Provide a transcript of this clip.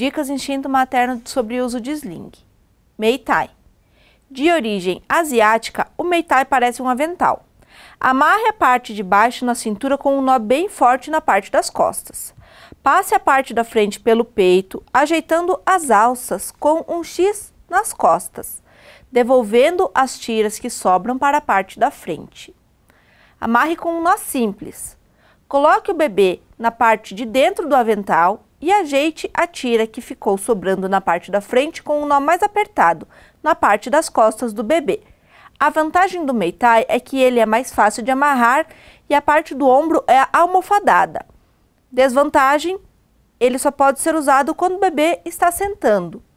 Dicas Instinto Materno sobre Uso de Sling. Meitai. De origem asiática, o meitai parece um avental. Amarre a parte de baixo na cintura com um nó bem forte na parte das costas. Passe a parte da frente pelo peito, ajeitando as alças com um X nas costas, devolvendo as tiras que sobram para a parte da frente. Amarre com um nó simples. Coloque o bebê na parte de dentro do avental e ajeite a tira que ficou sobrando na parte da frente com um nó mais apertado, na parte das costas do bebê. A vantagem do meitai é que ele é mais fácil de amarrar e a parte do ombro é almofadada. Desvantagem, ele só pode ser usado quando o bebê está sentando.